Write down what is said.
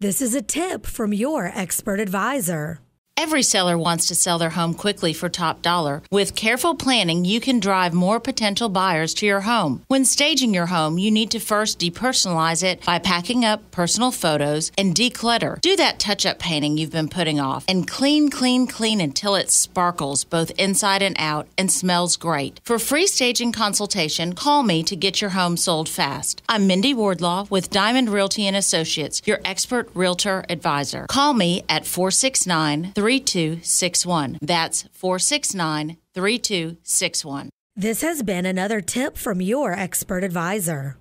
This is a tip from your expert advisor. Every seller wants to sell their home quickly for top dollar. With careful planning, you can drive more potential buyers to your home. When staging your home, you need to first depersonalize it by packing up personal photos and declutter. Do that touch up painting you've been putting off and clean, clean, clean until it sparkles both inside and out and smells great. For free staging consultation, call me to get your home sold fast. I'm Mindy Wardlaw with Diamond Realty and Associates, your expert realtor advisor. Call me at 469 3261. That's 469 3261. This has been another tip from your expert advisor.